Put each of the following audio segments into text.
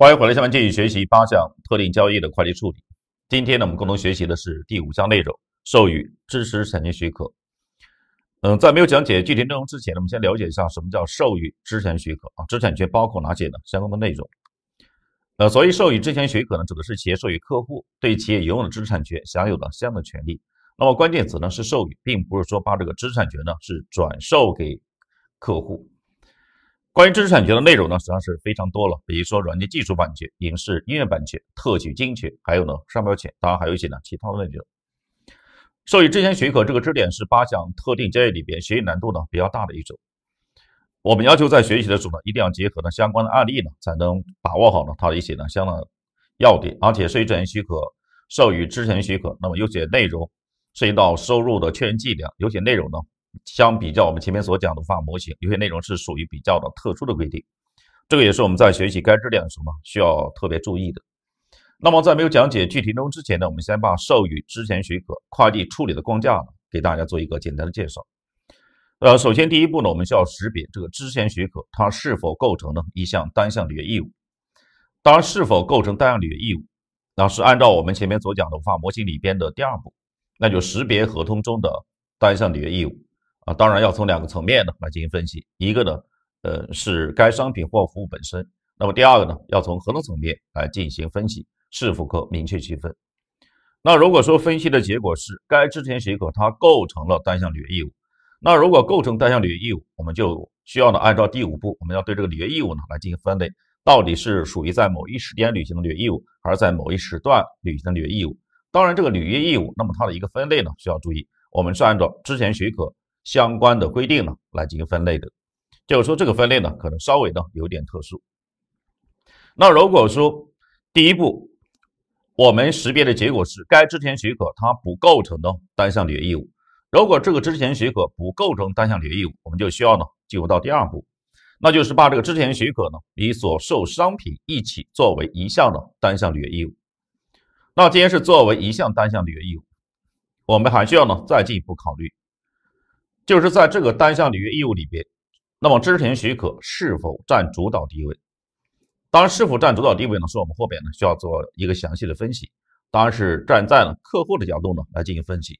欢迎回来，下面继续学习八项特定交易的会计处理。今天呢，我们共同学习的是第五项内容：授予知识产权许可。嗯，在没有讲解具体内容之前呢，我们先了解一下什么叫授予知识产权许可啊？知识产权包括哪些呢？相关的内容。呃，所谓授予知识产权许可呢，指的是企业授予客户对企业拥有的知识产权享有的相应的权利。那么关键词呢是授予，并不是说把这个知识产权呢是转授给客户。关于知识产权的内容呢，实际上是非常多了，比如说软件技术版权、影视音乐版权、特许经营权，还有呢商标权，当然还有一些呢其他的内容。授予知前许可这个知识点是八项特定交易里边学习难度呢比较大的一种。我们要求在学习的时候呢，一定要结合呢相关的案例呢，才能把握好呢它的一些呢相当要点。而且，授予知前许可、授予知前许可，那么有些内容涉及到收入的确认计量，有些内容呢。相比较我们前面所讲的无法模型，有些内容是属于比较的特殊的规定，这个也是我们在学习该知识点的时候呢，需要特别注意的。那么在没有讲解具体内容之前呢，我们先把授予之前许可、快递处理的框架给大家做一个简单的介绍。呃，首先第一步呢，我们需要识别这个之前许可它是否构成呢一项单项履约义务。当然，是否构成单项履约义务，那是按照我们前面所讲的无法模型里边的第二步，那就识别合同中的单项履约义务。啊，当然要从两个层面呢来进行分析。一个呢，呃，是该商品或服务本身；那么第二个呢，要从合同层面来进行分析是否可明确区分。那如果说分析的结果是该之前许可它构成了单项履约义务，那如果构成单项履约义务，我们就需要呢按照第五步，我们要对这个履约义务呢来进行分类，到底是属于在某一时间履行的履约义务，还是在某一时段履行的履约义务？当然，这个履约义务，那么它的一个分类呢需要注意，我们是按照之前许可。相关的规定呢来进行分类的，就是说这个分类呢可能稍微呢有点特殊。那如果说第一步我们识别的结果是该之前许可它不构成的单项履约义务，如果这个之前许可不构成单项履约义务，我们就需要呢进入到第二步，那就是把这个之前许可呢与所售商品一起作为一项的单项履约义务。那既然是作为一项单项履约义务，我们还需要呢再进一步考虑。就是在这个单项履约义务里边，那么之前许可是否占主导地位？当然，是否占主导地位呢，是我们后边呢需要做一个详细的分析。当然是站在了客户的角度呢来进行分析。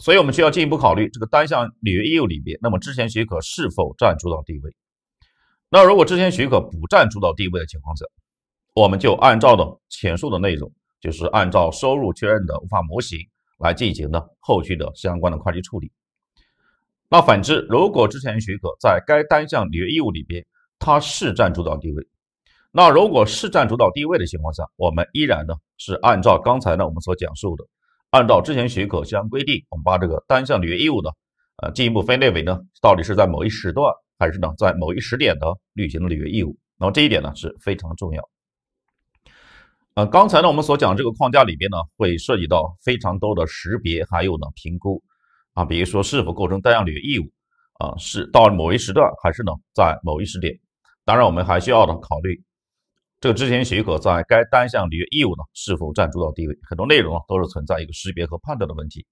所以我们需要进一步考虑这个单项履约义务里边，那么之前许可是否占主导地位？那如果之前许可不占主导地位的情况，下我们就按照的前述的内容，就是按照收入确认的无法模型来进行呢后续的相关的会计处理。那反之，如果之前许可在该单项履约义务里边，它是占主导地位。那如果是占主导地位的情况下，我们依然呢是按照刚才呢我们所讲述的，按照之前许可相关规定，我们把这个单项履约义务呢，呃进一步分类为呢到底是在某一时段还是呢在某一时点的履行的履约义务。那么这一点呢是非常重要。呃，刚才呢我们所讲这个框架里边呢会涉及到非常多的识别，还有呢评估。啊，比如说是否构成单项履约义务，啊，是到某一时段还是呢在某一时点？当然，我们还需要呢考虑这个之前许可在该单项履约义务呢是否占主导地位。很多内容啊都是存在一个识别和判断的问题。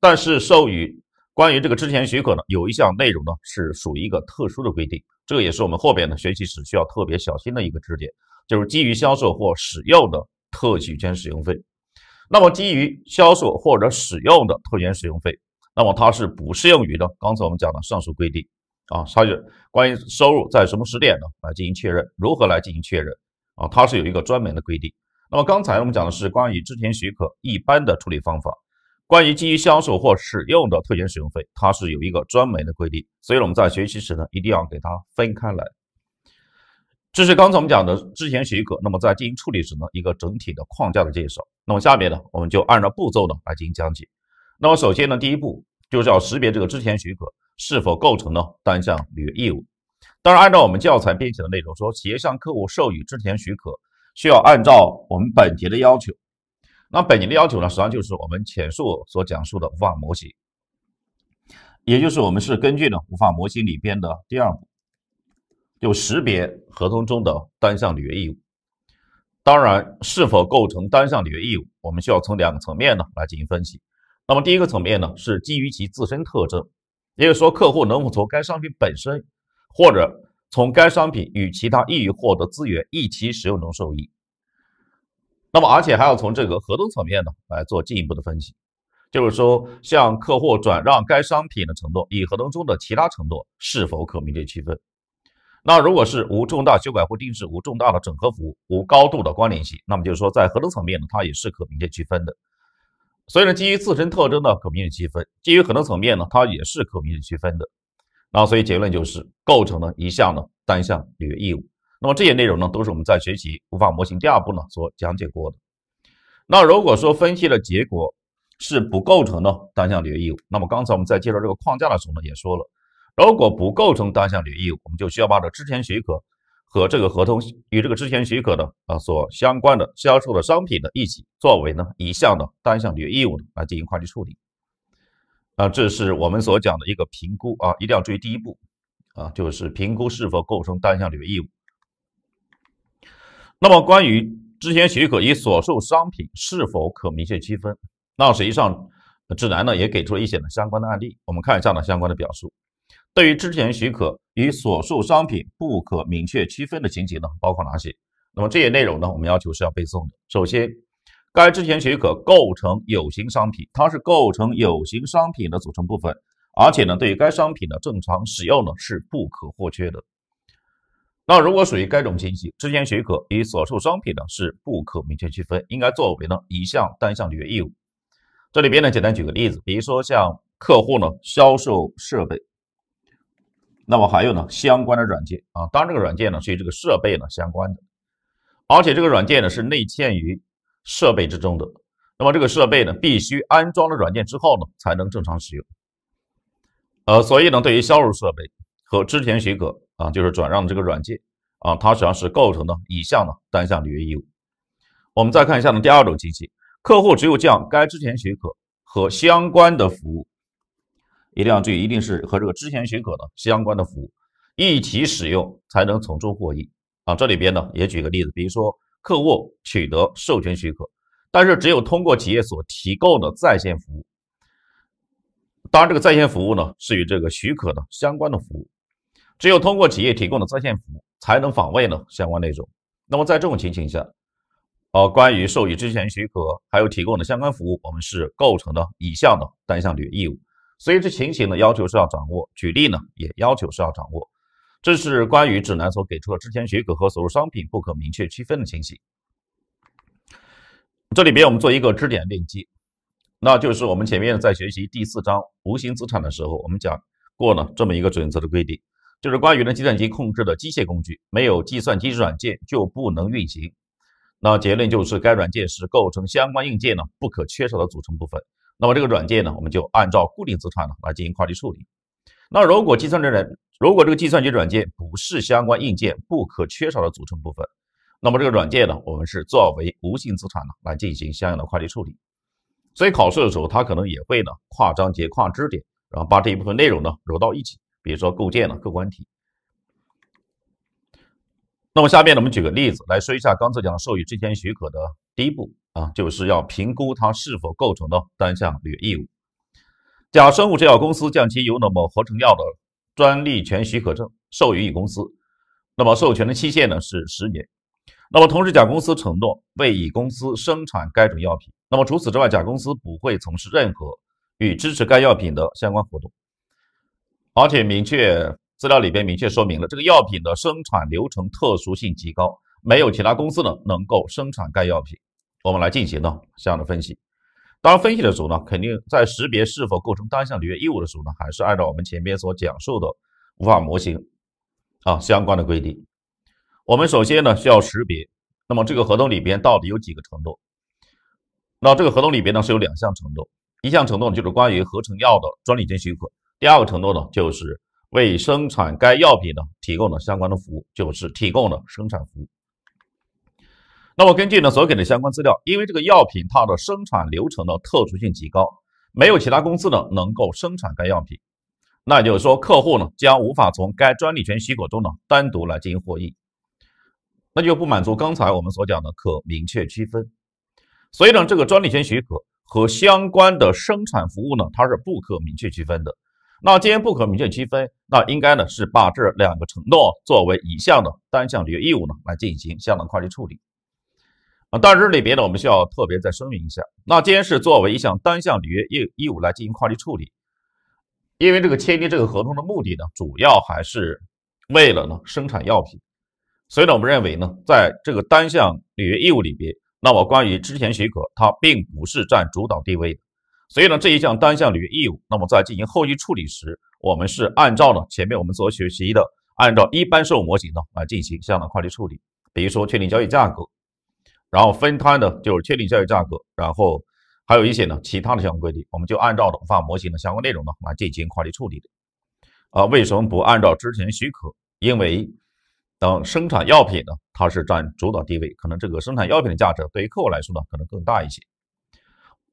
但是，授予关于这个之前许可呢，有一项内容呢是属于一个特殊的规定，这个也是我们后边呢学习时需要特别小心的一个知识点，就是基于销售或使用的特许权使用费。那么，基于销售或者使用的特权使用费。那么它是不适用于的，刚才我们讲的上述规定啊，它是关于收入在什么时点呢来进行确认，如何来进行确认啊，它是有一个专门的规定。那么刚才我们讲的是关于之前许可一般的处理方法，关于基于销售或使用的特权使用费，它是有一个专门的规定。所以我们在学习时呢，一定要给它分开来。这是刚才我们讲的之前许可，那么在进行处理时呢，一个整体的框架的介绍。那么下面呢，我们就按照步骤呢来进行讲解。那么首先呢，第一步就是要识别这个之前许可是否构成呢单向履约义务。当然，按照我们教材编写的内容，说企业向客户授予之前许可，需要按照我们本节的要求。那本节的要求呢，实际上就是我们前述所讲述的无法模型，也就是我们是根据呢无法模型里边的第二步，就识别合同中的单项履约义务。当然，是否构成单项履约义务，我们需要从两个层面呢来进行分析。那么第一个层面呢，是基于其自身特征，也就是说，客户能否从该商品本身，或者从该商品与其他易于获得资源一起使用中受益。那么，而且还要从这个合同层面呢来做进一步的分析，就是说，向客户转让该商品的承诺与合同中的其他承诺是否可明确区分。那如果是无重大修改或定制、无重大的整合服务、无高度的关联性，那么就是说，在合同层面呢，它也是可明确区分的。所以呢，基于自身特征的可明确区分；基于很多层面呢，它也是可明确区分的。那所以结论就是，构成了一项呢单项履约义务。那么这些内容呢，都是我们在学习无法模型第二步呢所讲解过的。那如果说分析的结果是不构成的单项履约义务，那么刚才我们在介绍这个框架的时候呢，也说了，如果不构成单项履约义务，我们就需要把这之前许可。和这个合同与这个之前许可的啊所相关的销售的商品的一起作为呢一项的单项履约义务呢来进行会计处理，啊，这是我们所讲的一个评估啊，一定要注意第一步，啊，就是评估是否构成单项履约义务。那么关于之前许可与所售商品是否可明确区分，那实际上指南呢也给出了一些呢相关的案例，我们看一下呢相关的表述。对于之前许可与所售商品不可明确区分的情形呢，包括哪些？那么这些内容呢，我们要求是要背诵的。首先，该之前许可构成有形商品，它是构成有形商品的组成部分，而且呢，对于该商品的正常使用呢是不可或缺的。那如果属于该种情形，之前许可与所售商品呢是不可明确区分，应该作为呢一项单项履约义务。这里，边呢，简单举个例子，比如说像客户呢销售设备。那么还有呢，相关的软件啊，当然这个软件呢是与这个设备呢相关的，而且这个软件呢是内嵌于设备之中的。那么这个设备呢必须安装了软件之后呢才能正常使用。呃，所以呢，对于销售设备和之前许可啊，就是转让的这个软件啊，它实际上是构成的以下的单项履约义务。我们再看一下呢第二种情形，客户只有将该之前许可和相关的服务。一定要注意，一定是和这个之前许可的相关的服务一起使用，才能从中获益啊！这里边呢，也举个例子，比如说，客户取得授权许可，但是只有通过企业所提供的在线服务，当然这个在线服务呢，是与这个许可的相关的服务，只有通过企业提供的在线服务，才能访问呢相关内容。那么在这种情形下，啊，关于授予之前许可，还有提供的相关服务，我们是构成的以下的单项履约义务。所以这情形呢，要求是要掌握；举例呢，也要求是要掌握。这是关于指南所给出的之前许可和所售商品不可明确区分的情形。这里边我们做一个支点链接，那就是我们前面在学习第四章无形资产的时候，我们讲过了这么一个准则的规定，就是关于呢计算机控制的机械工具没有计算机软件就不能运行。那结论就是该软件是构成相关硬件呢不可缺少的组成部分。那么这个软件呢，我们就按照固定资产呢来进行会计处理。那如果计算机软，如果这个计算机软件不是相关硬件不可缺少的组成部分，那么这个软件呢，我们是作为无形资产呢来进行相应的会计处理。所以考试的时候，它可能也会呢跨章节、跨知识点，然后把这一部分内容呢揉到一起，比如说构建了客观题。那么下面呢，我们举个例子来说一下刚才讲的授予之前许可的第一步啊，就是要评估它是否构成的单项履约义务。甲生物制药公司将其由某合成药的专利权许可证授予乙公司，那么授权的期限呢是十年。那么同时，甲公司承诺为乙公司生产该种药品。那么除此之外，甲公司不会从事任何与支持该药品的相关活动，而且明确。资料里边明确说明了，这个药品的生产流程特殊性极高，没有其他公司呢能够生产该药品。我们来进行呢这样的分析。当分析的时候呢，肯定在识别是否构成单项履约义务的时候呢，还是按照我们前面所讲授的无法模型啊相关的规定。我们首先呢需要识别，那么这个合同里边到底有几个承诺？那这个合同里边呢是有两项承诺，一项承诺就是关于合成药的专利权许可，第二个承诺呢就是。为生产该药品呢提供了相关的服务，就是提供了生产服务。那么根据呢所给的相关资料，因为这个药品它的生产流程的特殊性极高，没有其他公司呢能够生产该药品，那也就是说客户呢将无法从该专利权许可中呢单独来进行获益，那就不满足刚才我们所讲的可明确区分。所以呢这个专利权许可和相关的生产服务呢它是不可明确区分的。那既然不可明确区分，那应该呢是把这两个承诺作为一项的单项履约义务呢来进行相应的会计处理啊。但是里边呢，我们需要特别再声明一下，那既然是作为一项单项履约义义务来进行会计处理，因为这个签订这个合同的目的呢，主要还是为了呢生产药品，所以呢，我们认为呢，在这个单项履约义务里边，那么关于之前许可，它并不是占主导地位的。所以呢，这一项单项履约义务，那么在进行后续处理时，我们是按照呢前面我们所学习的，按照一般售务模型呢来进行相应的会计处理。比如说确定交易价格，然后分摊呢就是确定交易价格，然后还有一些呢其他的相关规定，我们就按照的话模型的相关内容呢来进行会计处理的。啊，为什么不按照之前许可？因为等生产药品呢，它是占主导地位，可能这个生产药品的价值对于客户来说呢可能更大一些。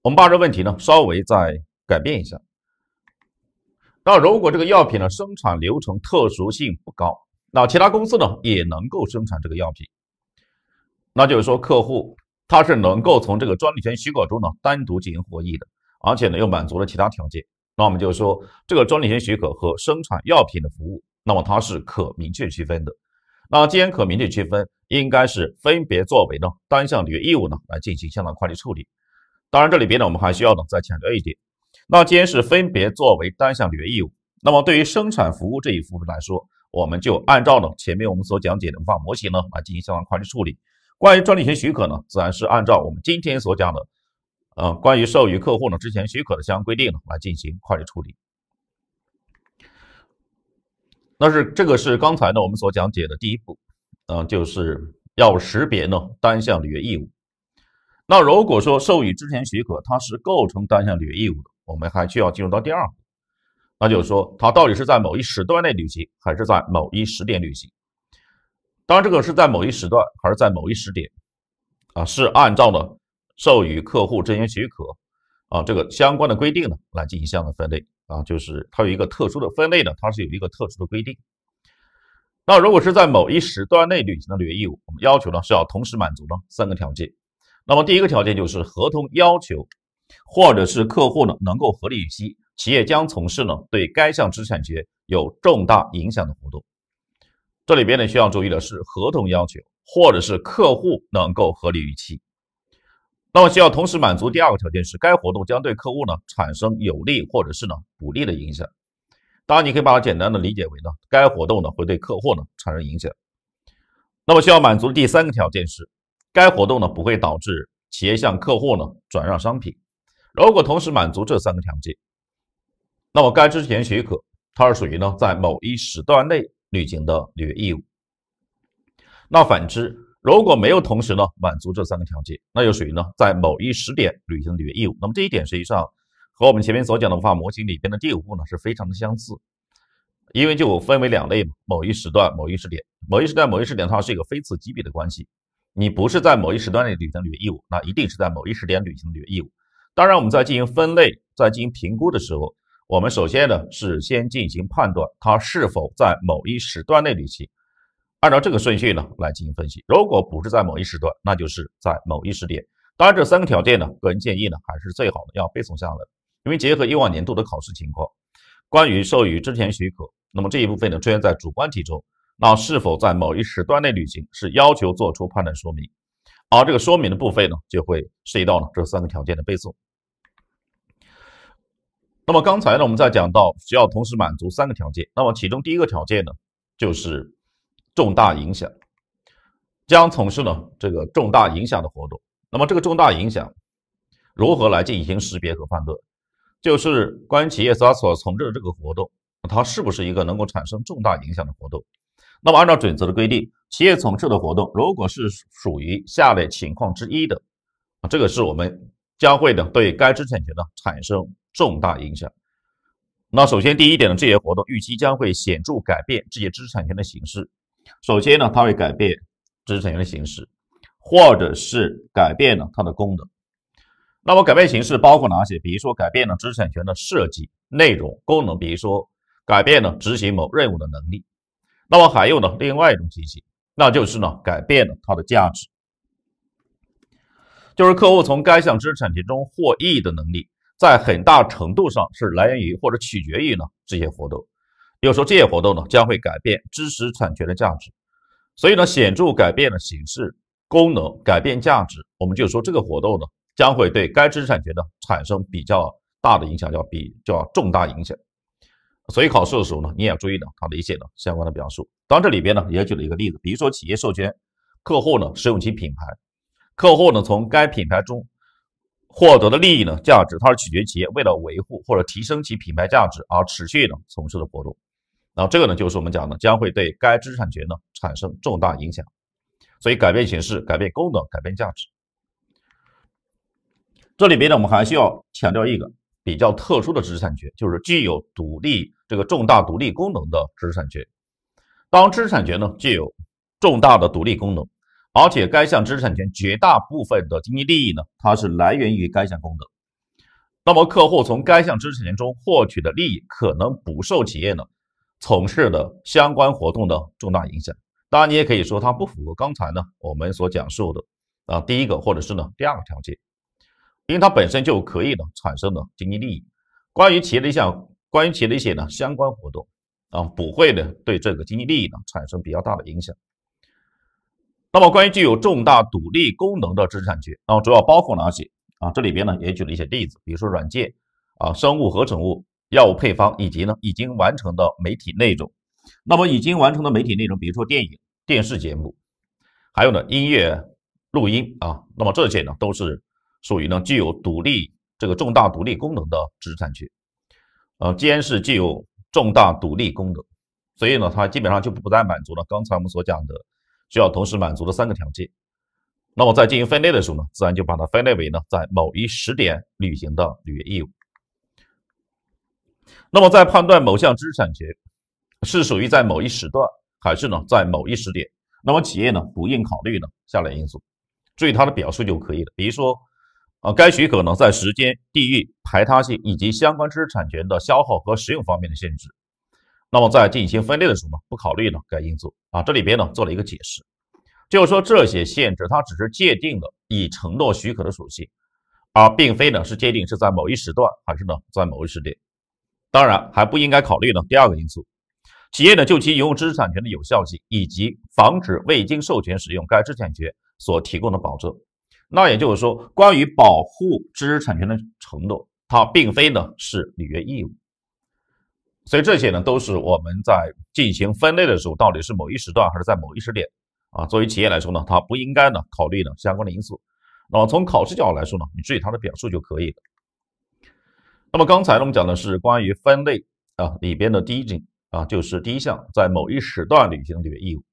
我们把这问题呢稍微再改变一下。那如果这个药品的生产流程特殊性不高，那其他公司呢也能够生产这个药品。那就是说，客户他是能够从这个专利权许可中呢单独进行获益的，而且呢又满足了其他条件。那我们就说，这个专利权许可和生产药品的服务，那么它是可明确区分的。那既然可明确区分，应该是分别作为呢单项履约义务呢来进行相关会计处理。当然，这里边呢，我们还需要呢再强调一点。那既然是分别作为单项履约义务。那么对于生产服务这一服务来说，我们就按照呢前面我们所讲解的五化模型呢来进行相关会计处理。关于专利权许可呢，自然是按照我们今天所讲的，呃，关于授予客户呢之前许可的相关规定来进行会计处理。那是这个是刚才呢我们所讲解的第一步，嗯，就是要识别呢单项履约义务。那如果说授予之前许可，它是构成单项履约义务的，我们还需要进入到第二步，那就是说它到底是在某一时段内履行，还是在某一时点履行？当然，这个是在某一时段还是在某一时点啊？是按照呢授予客户之前许可啊这个相关的规定呢来进行相应的分类啊，就是它有一个特殊的分类呢，它是有一个特殊的规定。那如果是在某一时段内履行的履约义务，我们要求呢是要同时满足呢三个条件。那么第一个条件就是合同要求，或者是客户呢能够合理预期企业将从事呢对该项资产权有重大影响的活动。这里边呢需要注意的是合同要求，或者是客户能够合理预期。那么需要同时满足第二个条件是该活动将对客户呢产生有利或者是呢不利的影响。当然你可以把它简单的理解为呢该活动呢会对客户呢产生影响。那么需要满足第三个条件是。该活动呢不会导致企业向客户呢转让商品。如果同时满足这三个条件，那么该之前许可它是属于呢在某一时段内履行的履约义务。那反之，如果没有同时呢满足这三个条件，那就属于呢在某一时点履行的履约义务。那么这一点实际上和我们前面所讲的文化模型里边的第五步呢是非常的相似，因为就分为两类：某一时段、某一时点；某一时段、某一时点，它是一个非此即彼的关系。你不是在某一时段内履行履约义务，那一定是在某一时点履行履约义务。当然，我们在进行分类、在进行评估的时候，我们首先呢是先进行判断它是否在某一时段内履行，按照这个顺序呢来进行分析。如果不是在某一时段，那就是在某一时点。当然，这三个条件呢，个人建议呢还是最好呢要背诵下来，因为结合以往年度的考试情况，关于授予之前许可，那么这一部分呢出现在主观题中。那是否在某一时段内履行是要求做出判断说明，而这个说明的部分呢，就会涉及到呢这三个条件的背诵。那么刚才呢，我们在讲到需要同时满足三个条件，那么其中第一个条件呢，就是重大影响，将从事呢这个重大影响的活动。那么这个重大影响如何来进行识别和判断？就是关于企业所从事的这个活动，它是不是一个能够产生重大影响的活动？那么，按照准则的规定，企业从事的活动如果是属于下列情况之一的，啊，这个是我们将会的对该知识产权呢产生重大影响。那首先第一点呢，这些活动预期将会显著改变这些知识产权的形式。首先呢，它会改变知识产权的形式，或者是改变了它的功能。那么，改变形式包括哪些？比如说，改变了知识产权的设计内容、功能，比如说，改变了执行某任务的能力。那么还有呢，另外一种情形，那就是呢，改变了它的价值，就是客户从该项知识产权中获益的能力，在很大程度上是来源于或者取决于呢这些活动。比如说，这些活动呢将会改变知识产权的价值，所以呢，显著改变了形式、功能、改变价值，我们就说这个活动呢将会对该知识产权呢产生比较大的影响，叫比较重大影响。所以考试的时候呢，你也要注意呢它的一些呢相关的表述。当这里边呢也举了一个例子，比如说企业授权客户呢使用其品牌，客户呢从该品牌中获得的利益呢价值，它是取决于企业为了维护或者提升其品牌价值而持续呢从事的活动。然后这个呢就是我们讲的将会对该知识产权呢产生重大影响。所以改变形式、改变功能、改变价值。这里边呢我们还需要强调一个。比较特殊的知识产权就是具有独立这个重大独立功能的知识产权。当知识产权呢具有重大的独立功能，而且该项知识产权绝大部分的经济利益呢，它是来源于该项功能。那么客户从该项知识产权中获取的利益，可能不受企业呢从事的相关活动的重大影响。当然，你也可以说它不符合刚才呢我们所讲述的啊第一个或者是呢第二个条件。因为它本身就可以呢产生的经济利益。关于企业的一项，关于企业的一些呢相关活动啊，不会呢对这个经济利益呢产生比较大的影响。那么关于具有重大独立功能的知识产权，那么主要包括哪些啊？这里边呢也举了一些例子，比如说软件啊、生物合成物、药物配方，以及呢已经完成的媒体内容。那么已经完成的媒体内容，比如说电影、电视节目，还有呢音乐录音啊，那么这些呢都是。属于呢具有独立这个重大独立功能的知识产权，呃，监视具有重大独立功能，所以呢它基本上就不再满足了刚才我们所讲的需要同时满足的三个条件。那么在进行分类的时候呢，自然就把它分类为呢在某一时点履行的履约义务。那么在判断某项知识产权是属于在某一时段还是呢在某一时点，那么企业呢不应考虑呢下列因素，注意它的表述就可以了，比如说。啊，该许可呢，在时间、地域、排他性以及相关知识产权的消耗和使用方面的限制。那么在进行分类的时候呢，不考虑呢该因素啊，这里边呢做了一个解释，就是说这些限制它只是界定了已承诺许可的属性，而并非呢是界定是在某一时段还是呢在某一时点。当然还不应该考虑呢第二个因素，企业呢就其拥有知识产权的有效性以及防止未经授权使用该知识产权所提供的保证。那也就是说，关于保护知识产权的承诺，它并非呢是履约义务。所以这些呢都是我们在进行分类的时候，到底是某一时段还是在某一时点啊？作为企业来说呢，它不应该呢考虑呢相关的因素。那么从考试角度来说呢，你注意它的表述就可以了。那么刚才我们讲的是关于分类啊里边的第一种啊，就是第一项，在某一时段履行履约义务。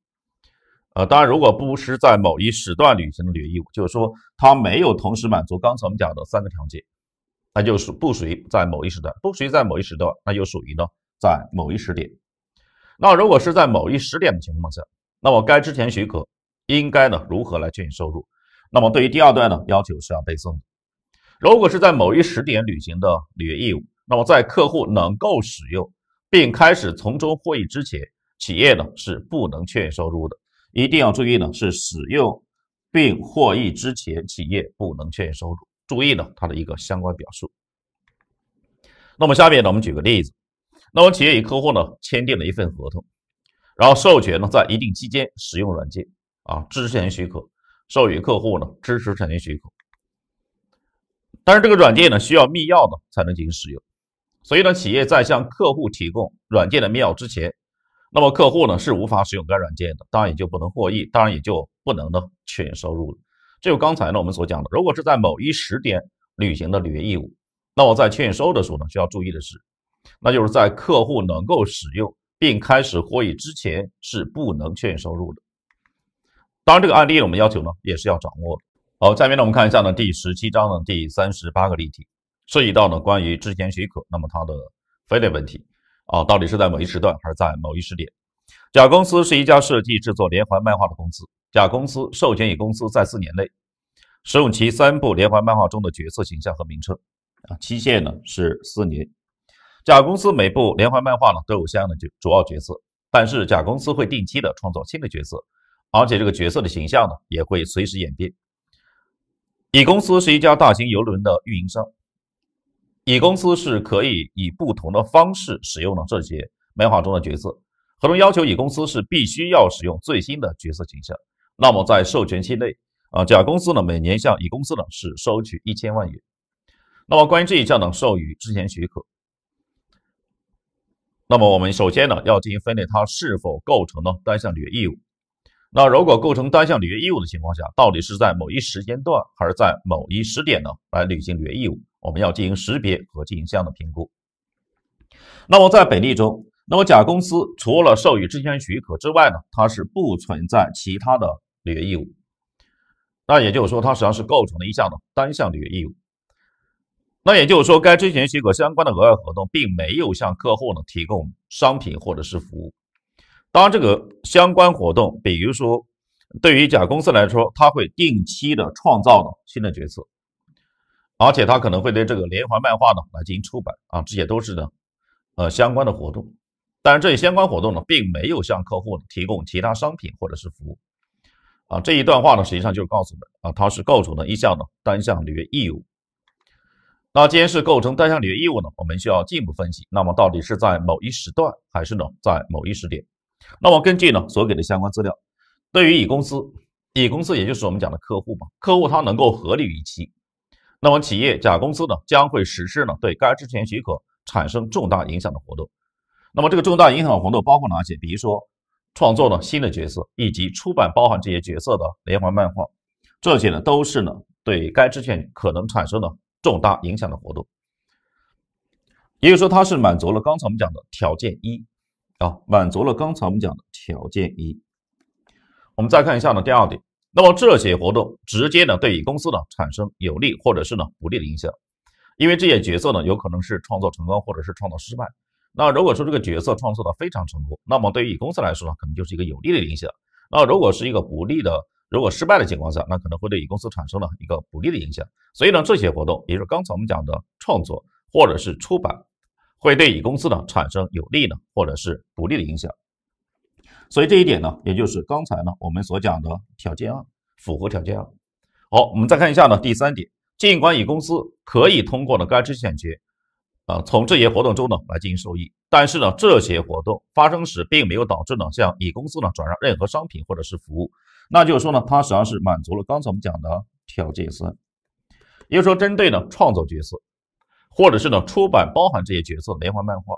呃，当然，如果不是在某一时段履行的履约义务，就是说它没有同时满足刚才我们讲的三个条件，那就是不属于在某一时段，不属于在某一时段，那就属于呢在某一时点。那如果是在某一时点的情况下，那么该之前许可应该呢如何来确认收入？那么对于第二段呢要求是要背诵。的。如果是在某一时点履行的履约义务，那么在客户能够使用并开始从中获益之前，企业呢是不能确认收入的。一定要注意呢，是使用并获益之前，企业不能确认收入。注意呢，它的一个相关表述。那么下面呢，我们举个例子。那么企业与客户呢签订了一份合同，然后授权呢在一定期间使用软件啊，知识产权许可授予客户呢知识产权许可。但是这个软件呢需要密钥呢才能进行使用，所以呢企业在向客户提供软件的密钥之前。那么客户呢是无法使用该软件的，当然也就不能获益，当然也就不能呢确认收入了。这就刚才呢我们所讲的，如果是在某一时点履行的履约义务，那我在确认收入的时候呢需要注意的是，那就是在客户能够使用并开始获益之前是不能确认收入的。当然这个案例我们要求呢也是要掌握。好，下面呢我们看一下呢第十七章的第三十八个例题，涉及到呢关于之前许可，那么它的分类问题。哦，到底是在某一时段还是在某一时点？甲公司是一家设计制作连环漫画的公司。甲公司授权乙公司在四年内使用其三部连环漫画中的角色形象和名称。啊，期限呢是四年。甲公司每部连环漫画呢都有相应的角主要角色，但是甲公司会定期的创造新的角色，而且这个角色的形象呢也会随时演变。乙公司是一家大型游轮的运营商。乙公司是可以以不同的方式使用了这些美好中的角色。合同要求乙公司是必须要使用最新的角色形象。那么在授权期内，啊，甲公司呢每年向乙公司呢是收取一千万元。那么关于这一项呢授予之前许可，那么我们首先呢要进行分类，它是否构成呢单项履约义务？那如果构成单项履约义务的情况下，到底是在某一时间段还是在某一时点呢来履行履约义务？我们要进行识别和进行相应的评估。那么在本例中，那么甲公司除了授予之前许可之外呢，它是不存在其他的履约义务。那也就是说，它实际上是构成了一项的单项履约义务。那也就是说，该之前许可相关的额外活动并没有向客户呢提供商品或者是服务。当这个相关活动，比如说对于甲公司来说，它会定期的创造呢新的角色。而且他可能会对这个连环漫画呢来进行出版啊，这些都是呢，呃相关的活动。但是这些相关活动呢，并没有向客户提供其他商品或者是服务啊。这一段话呢，实际上就是告诉我们啊，它是构成了一项呢单项履约义务。那既然是构成单项履约义务呢，我们需要进一步分析，那么到底是在某一时段，还是呢在某一时点？那么根据呢所给的相关资料，对于乙公司，乙公司也就是我们讲的客户嘛，客户他能够合理预期。那么，企业甲公司呢将会实施呢对该知识权许可产生重大影响的活动。那么，这个重大影响活动包括哪些？比如说，创作呢新的角色，以及出版包含这些角色的连环漫画，这些呢都是呢对该知前权可能产生的重大影响的活动。也就是说，它是满足了刚才我们讲的条件一啊，满足了刚才我们讲的条件一。我们再看一下呢第二点。那么这些活动直接呢对乙公司呢产生有利或者是呢不利的影响，因为这些角色呢有可能是创作成功或者是创造失败。那如果说这个角色创作的非常成功，那么对于乙公司来说呢，可能就是一个有利的影响。那如果是一个不利的，如果失败的情况下，那可能会对乙公司产生呢一个不利的影响。所以呢，这些活动，也就是刚才我们讲的创作或者是出版，会对乙公司呢产生有利呢或者是不利的影响。所以这一点呢，也就是刚才呢我们所讲的条件二，符合条件二。好，我们再看一下呢第三点，尽管乙公司可以通过呢该知识产权，啊，从这些活动中呢来进行受益，但是呢这些活动发生时，并没有导致呢向乙公司呢转让任何商品或者是服务，那就是说呢它实际上是满足了刚才我们讲的条件三，也就是说针对呢创作角色，或者是呢出版包含这些角色连环漫画。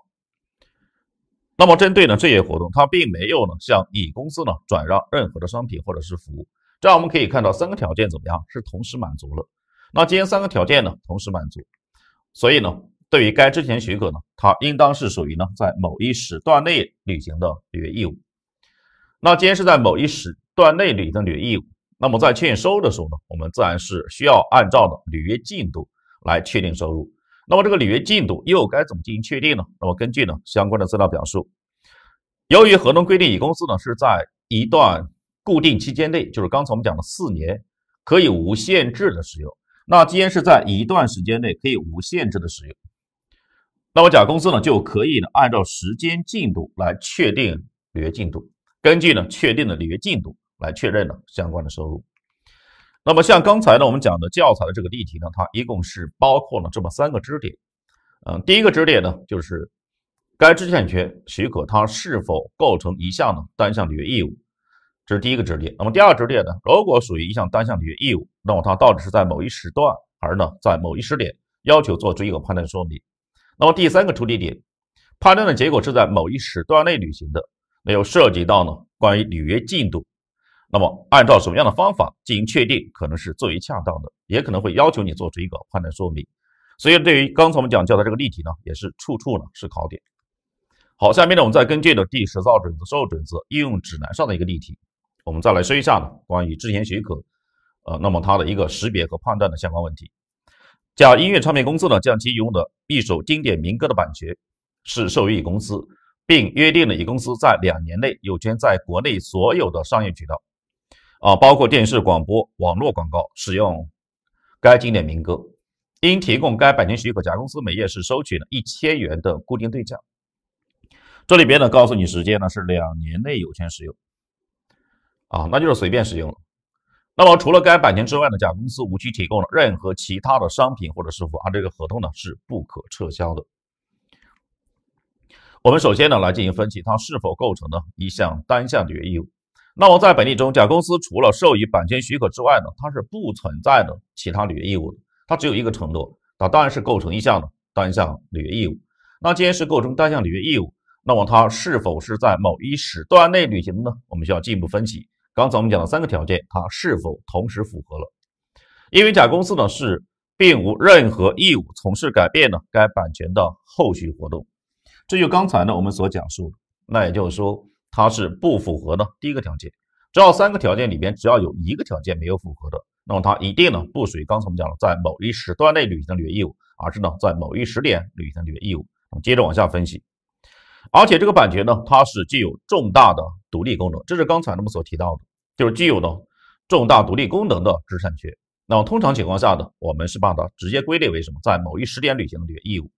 那么针对呢这些活动，它并没有呢向乙公司呢转让任何的商品或者是服务，这样我们可以看到三个条件怎么样是同时满足了。那既然三个条件呢同时满足，所以呢对于该之前许可呢，它应当是属于呢在某一时段内履行的履约义务。那既然是在某一时段内履行的履约义务，那么在确认收入的时候呢，我们自然是需要按照的履约进度来确定收入。那么这个履约进度又该怎么进行确定呢？那么根据呢相关的资料表述，由于合同规定乙公司呢是在一段固定期间内，就是刚才我们讲的四年，可以无限制的使用。那既然是在一段时间内可以无限制的使用，那么甲公司呢就可以呢按照时间进度来确定履约进度，根据呢确定的履约进度来确认呢相关的收入。那么像刚才呢，我们讲的教材的这个例题呢，它一共是包括了这么三个支点，嗯，第一个支点呢就是该知识产权许可，它是否构成一项呢单向履约义务，这是第一个支点。那么第二个支点呢，如果属于一项单项履约义务，那么它到底是在某一时段，而呢在某一时点要求做出一个判断说明。那么第三个出题点，判断的结果是在某一时段内履行的，那又涉及到呢关于履约进度。那么，按照什么样的方法进行确定，可能是最为恰当的，也可能会要求你做出一个判断说明。所以，对于刚才我们讲教的这个例题呢，也是处处呢是考点。好，下面呢，我们再根据的第十号准则、十二准则应用指南上的一个例题，我们再来说一下呢关于之前许可，呃，那么它的一个识别和判断的相关问题。甲音乐唱片公司呢将其拥的一首经典民歌的版权是授予乙公司，并约定了乙公司在两年内有权在国内所有的商业渠道。啊，包括电视、广播、网络广告使用该经典民歌，应提供该版权许可。甲公司每月是收取了一千元的固定对价。这里边呢，告诉你时间呢是两年内有权使用，啊，那就是随便使用了。那么除了该版权之外呢，甲公司无需提供了任何其他的商品或者是否啊，这个合同呢是不可撤销的。我们首先呢来进行分析，它是否构成呢一项单项履约义务。那么在本例中，甲公司除了授予版权许可之外呢，它是不存在的其他履约义务的，它只有一个承诺，它当然是构成一项的单项履约义务。那既然是构成单项履约义务，那么它是否是在某一时段内履行的呢？我们需要进一步分析。刚才我们讲了三个条件，它是否同时符合了？因为甲公司呢是并无任何义务从事改变呢该版权的后续活动，这就刚才呢我们所讲述的，那也就是说。它是不符合的。第一个条件，只要三个条件里边，只要有一个条件没有符合的，那么它一定呢不属于刚才我们讲的在某一时段内履行的履约义务，而是呢在某一时点履行履约义务。我们接着往下分析。而且这个版权呢，它是具有重大的独立功能，这是刚才那么所提到的，就是具有呢重大独立功能的知识产权。那么通常情况下呢，我们是把它直接归类为什么在某一时点履行履约义务。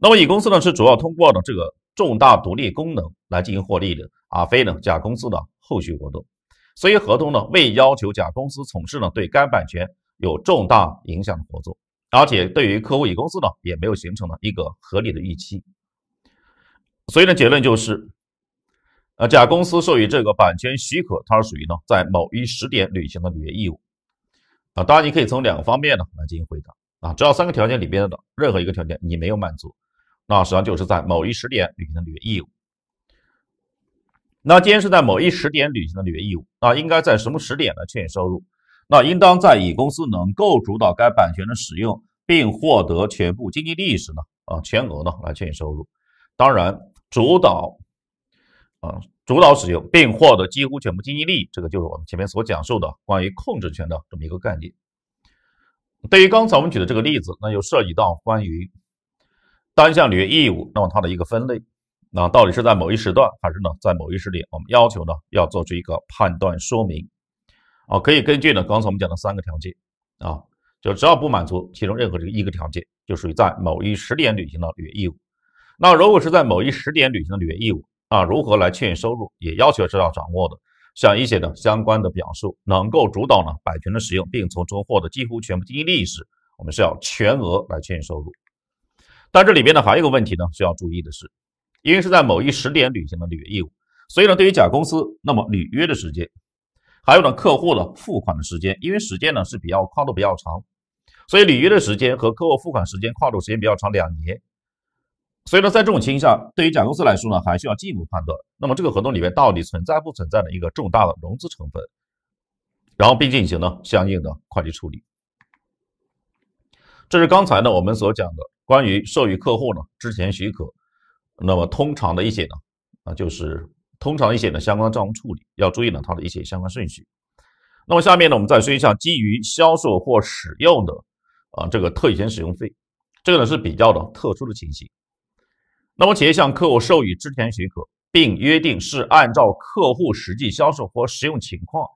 那么乙公司呢，是主要通过呢这个。重大独立功能来进行获利的，而非呢甲公司的后续活动，所以合同呢未要求甲公司从事呢对该版权有重大影响的合作，而且对于客户乙公司呢也没有形成了一个合理的预期，所以呢结论就是，呃甲公司授予这个版权许可，它是属于呢在某一时点履行的履约义务，啊当然你可以从两个方面呢来进行回答啊，只要三个条件里边的任何一个条件你没有满足。那实际上就是在某一时点履行的履约义务。那既然是在某一时点履行的履约义务，那应该在什么时点呢？确认收入？那应当在乙公司能够主导该版权的使用并获得全部经济利益时呢？啊，全额呢来确认收入。当然，主导，啊，主导使用并获得几乎全部经济利益，这个就是我们前面所讲述的关于控制权的这么一个概念。对于刚才我们举的这个例子，那就涉及到关于。单项履约义务，那么它的一个分类，那到底是在某一时段，还是呢在某一时点？我们要求呢要做出一个判断说明，啊，可以根据呢刚才我们讲的三个条件，啊，就只要不满足其中任何这一个条件，就属于在某一时点履行的履约义务。那如果是在某一时点履行的履约义务，啊，如何来确认收入？也要求是要掌握的，像一些呢相关的表述，能够主导呢版权的使用，并从中获得几乎全部经济利益时，我们是要全额来确认收入。但这里边呢还有一个问题呢需要注意的是，因为是在某一时点履行的履约义务，所以呢对于甲公司那么履约的时间，还有呢客户的付款的时间，因为时间呢是比较跨度比较长，所以履约的时间和客户付款时间跨度时间比较长两年，所以呢在这种情况下，对于甲公司来说呢还需要进一步判断，那么这个合同里面到底存在不存在的一个重大的融资成分，然后并进行了相应的会计处理。这是刚才呢我们所讲的。关于授予客户呢之前许可，那么通常的一些呢啊就是通常一些呢相关账务处理要注意呢它的一些相关顺序。那么下面呢我们再说一下基于销售或使用的啊这个特许权使用费，这个呢是比较的特殊的情形。那么企业向客户授予之前许可，并约定是按照客户实际销售或使用情况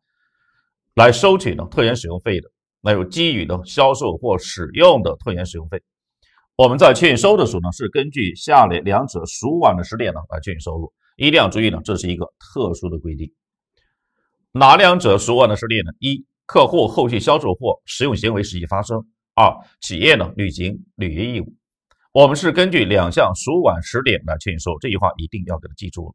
来收取呢特权使用费的，那有基于呢销售或使用的特权使用费。我们在确认收入的时候呢，是根据下列两者孰晚的时点呢来确认收入，一定要注意呢，这是一个特殊的规定。哪两者孰晚的时点呢？一、客户后续销售或使用行为实际发生；二、企业呢履行履约义务。我们是根据两项孰晚时点来确认收，这句话一定要给它记住。了。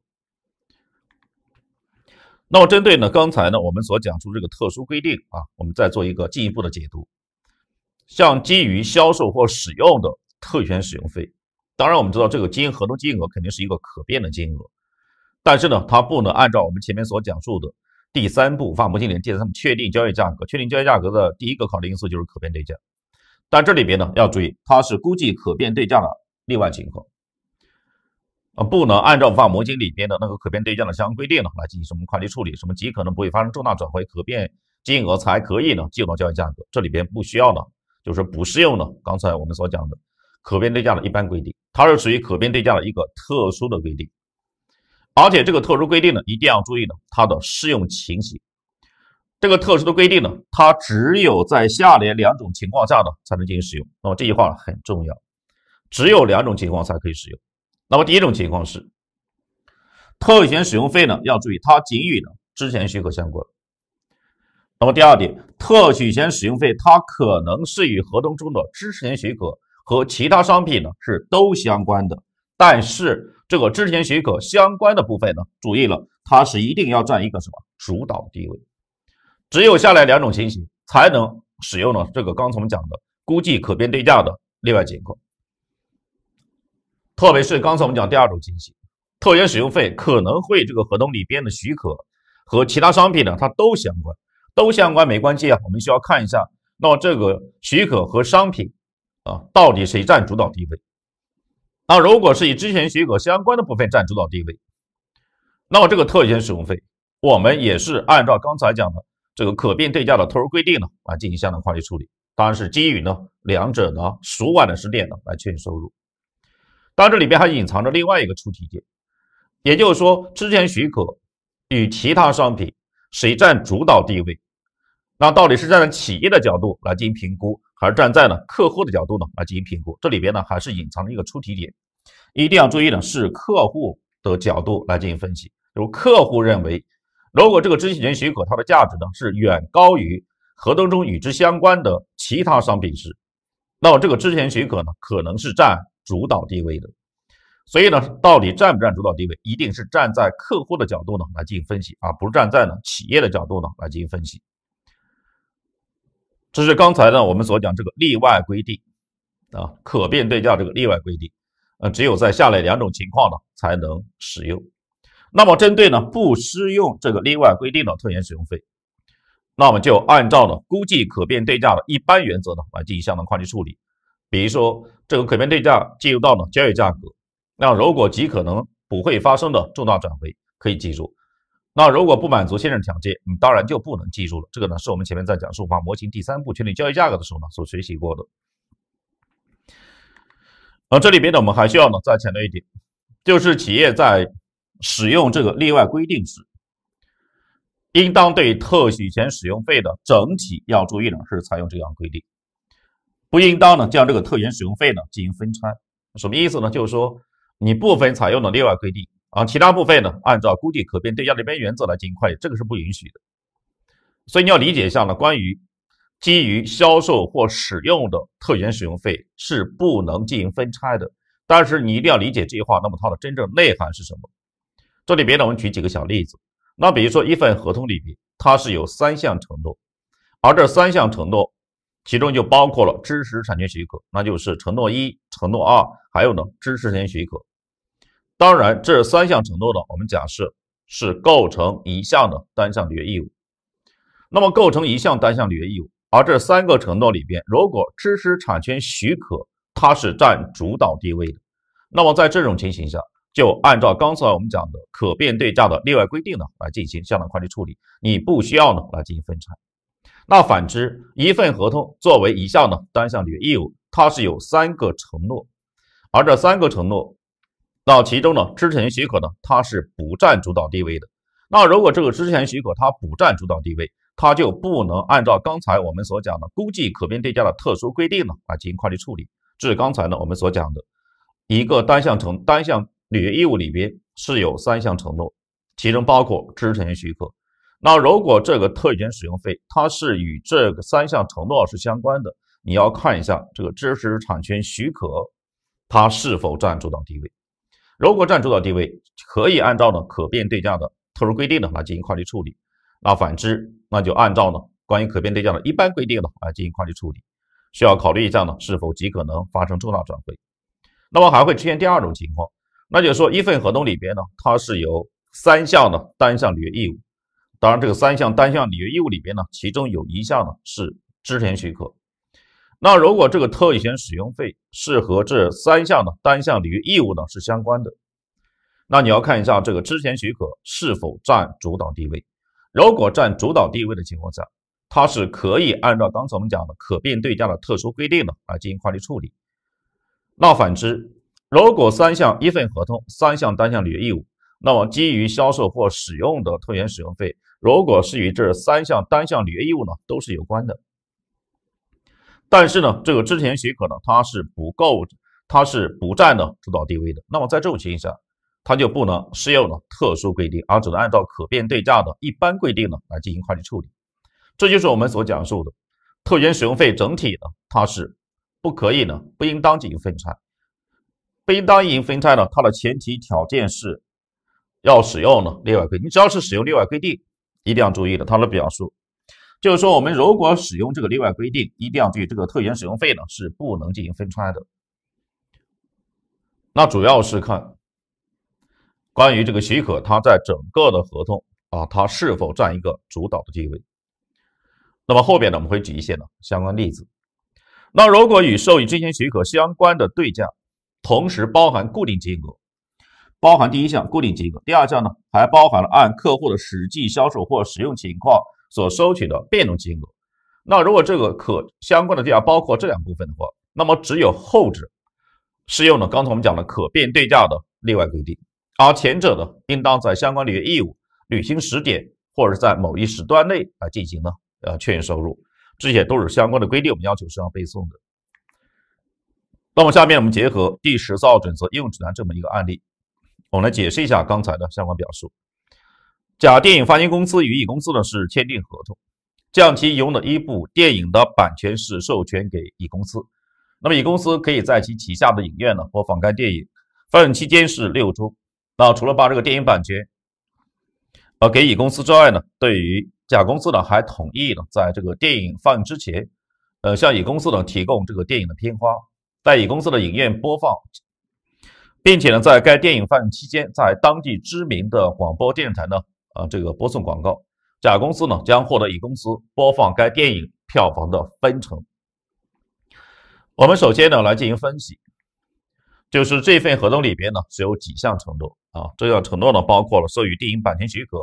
那么，针对呢刚才呢我们所讲出这个特殊规定啊，我们再做一个进一步的解读，像基于销售或使用的。特权使用费，当然我们知道这个经营合同金额肯定是一个可变的金额，但是呢，它不能按照我们前面所讲述的第三步放模型里第三步确定交易价格，确定交易价格的第一个考虑因素就是可变对价，但这里边呢要注意，它是估计可变对价的例外情况，啊，不能按照放模型里边的那个可变对价的相关规定呢来进行什么会计处理，什么极可能不会发生重大转回可变金额才可以呢入到交易价格，这里边不需要呢，就是不适用呢刚才我们所讲的。可变对价的一般规定，它是属于可变对价的一个特殊的规定，而且这个特殊规定呢，一定要注意呢它的适用情形。这个特殊的规定呢，它只有在下列两种情况下呢才能进行使用。那么这句话很重要，只有两种情况才可以使用。那么第一种情况是特许权使用费呢，要注意它仅与之前许可相关。那么第二点，特许权使用费它可能是与合同中的知识权许可。和其他商品呢是都相关的，但是这个之前许可相关的部分呢，注意了，它是一定要占一个什么主导地位，只有下来两种情形才能使用呢。这个刚才我们讲的估计可变对价的例外情况，特别是刚才我们讲第二种情形，特约使用费可能会这个合同里边的许可和其他商品呢，它都相关，都相关没关系啊，我们需要看一下，那这个许可和商品。啊，到底谁占主导地位？那如果是以之前许可相关的部分占主导地位，那么这个特权使用费，我们也是按照刚才讲的这个可变对价的特殊规定呢，来进行相应的会计处理。当然是基于呢，两者呢孰晚的时点呢来确认收入。当然这里边还隐藏着另外一个出题点，也就是说，之前许可与其他商品谁占主导地位？那到底是站在企业的角度来进行评估，还是站在呢客户的角度呢来进行评估？这里边呢还是隐藏了一个出题点，一定要注意呢是客户的角度来进行分析。如客户认为，如果这个知识权许可它的价值呢是远高于合同中与之相关的其他商品时，那么这个知识权许可呢可能是占主导地位的。所以呢，到底占不占主导地位，一定是站在客户的角度呢来进行分析啊，不是站在呢企业的角度呢来进行分析。这是刚才呢我们所讲这个例外规定啊，可变对价这个例外规定，呃，只有在下列两种情况呢才能使用。那么针对呢不适用这个例外规定的特权使用费，那么就按照呢估计可变对价的一般原则呢来进行相关的会计处理。比如说这个可变对价进入到了交易价格，那如果极可能不会发生的重大转回，可以记住。那如果不满足现任条件，你当然就不能记住了。这个呢，是我们前面在讲数法模型第三步确定交易价格的时候呢所学习过的。而这里边呢，我们还需要呢再强调一点，就是企业在使用这个例外规定时，应当对特许权使用费的整体要注意呢是采用这样规定，不应当呢将这个特许权使用费呢进行分摊。什么意思呢？就是说你部分采用了例外规定。啊，其他部分呢，按照估计可变对价的边原则来进行会计，这个是不允许的。所以你要理解一下呢，关于基于销售或使用的特权使用费是不能进行分拆的。但是你一定要理解这句话，那么它的真正内涵是什么？这里边呢，我们举几个小例子。那比如说一份合同里面，它是有三项承诺，而这三项承诺其中就包括了知识产权许可，那就是承诺一、承诺二，还有呢知识产权许可。当然，这三项承诺呢，我们假设是构成一项的单项履约义务。那么构成一项单项履约义务，而这三个承诺里边，如果知识产权许可它是占主导地位的，那么在这种情形下，就按照刚才我们讲的可变对价的例外规定呢来进行相关的会计处理，你不需要呢来进行分拆。那反之，一份合同作为一项呢单项履约义务，它是有三个承诺，而这三个承诺。那其中呢，知识产权许可呢，它是不占主导地位的。那如果这个知识产权许可它不占主导地位，它就不能按照刚才我们所讲的估计可变对价的特殊规定呢，来进行会计处理。这是刚才呢我们所讲的一个单项承单项履约义务里边是有三项承诺，其中包括知识产权许可。那如果这个特许权使用费它是与这个三项承诺是相关的，你要看一下这个知识产权许可它是否占主导地位。如果占主导地位，可以按照呢可变对价的特殊规定呢来进行会计处理；那反之，那就按照呢关于可变对价的一般规定呢来进行会计处理。需要考虑一下呢是否极可能发生重大转回。那么还会出现第二种情况，那就是说一份合同里边呢，它是由三项的单项履约义务。当然，这个三项单项履约义务里边呢，其中有一项呢是之前许可。那如果这个特许权使用费是和这三项的单项履约义务呢是相关的，那你要看一下这个之前许可是否占主导地位。如果占主导地位的情况下，它是可以按照刚才我们讲的可变对价的特殊规定呢来进行会计处理。那反之，如果三项一份合同、三项单项履约义务，那么基于销售或使用的特权使用费，如果是与这三项单项履约义务呢都是有关的。但是呢，这个之前许可呢，它是不够，它是不占呢主导地位的。那么在这种情形下，它就不能适用呢特殊规定，而只能按照可变对价的一般规定呢来进行会计处理。这就是我们所讲述的特权使用费整体呢，它是不可以呢，不应当进行分拆，不应当进行分拆呢，它的前提条件是要使用呢例外规定。你只要是使用例外规定，一定要注意的它的表述。就是说，我们如果使用这个例外规定，一定要注意这个特权使用费呢，是不能进行分拆的。那主要是看关于这个许可，它在整个的合同啊，它是否占一个主导的地位。那么后边呢，我们会举一些呢相关例子。那如果与授予执行许可相关的对价，同时包含固定金额，包含第一项固定金额，第二项呢还包含了按客户的实际销售或使用情况。所收取的变动金额，那如果这个可相关的对价包括这两部分的话，那么只有后者适用的刚才我们讲的可变对价的例外规定，而前者呢，应当在相关履约义务履行时点或者在某一时段内来进行呢呃确认收入，这些都是相关的规定，我们要求是要背诵的。那么下面我们结合第十四号准则应用指南这么一个案例，我们来解释一下刚才的相关表述。甲电影发行公司与乙公司呢是签订合同，将其拥的一部电影的版权是授权给乙公司，那么乙公司可以在其旗下的影院呢播放该电影，放映期间是六周。那除了把这个电影版权，呃给乙公司之外呢，对于甲公司呢还同意呢在这个电影放映之前，呃向乙公司呢提供这个电影的片花，在乙公司的影院播放，并且呢在该电影放映期间，在当地知名的广播电视台呢。啊，这个播送广告，甲公司呢将获得乙公司播放该电影票房的分成。我们首先呢来进行分析，就是这份合同里边呢是有几项承诺啊，这项承诺呢包括了授予电影版权许可、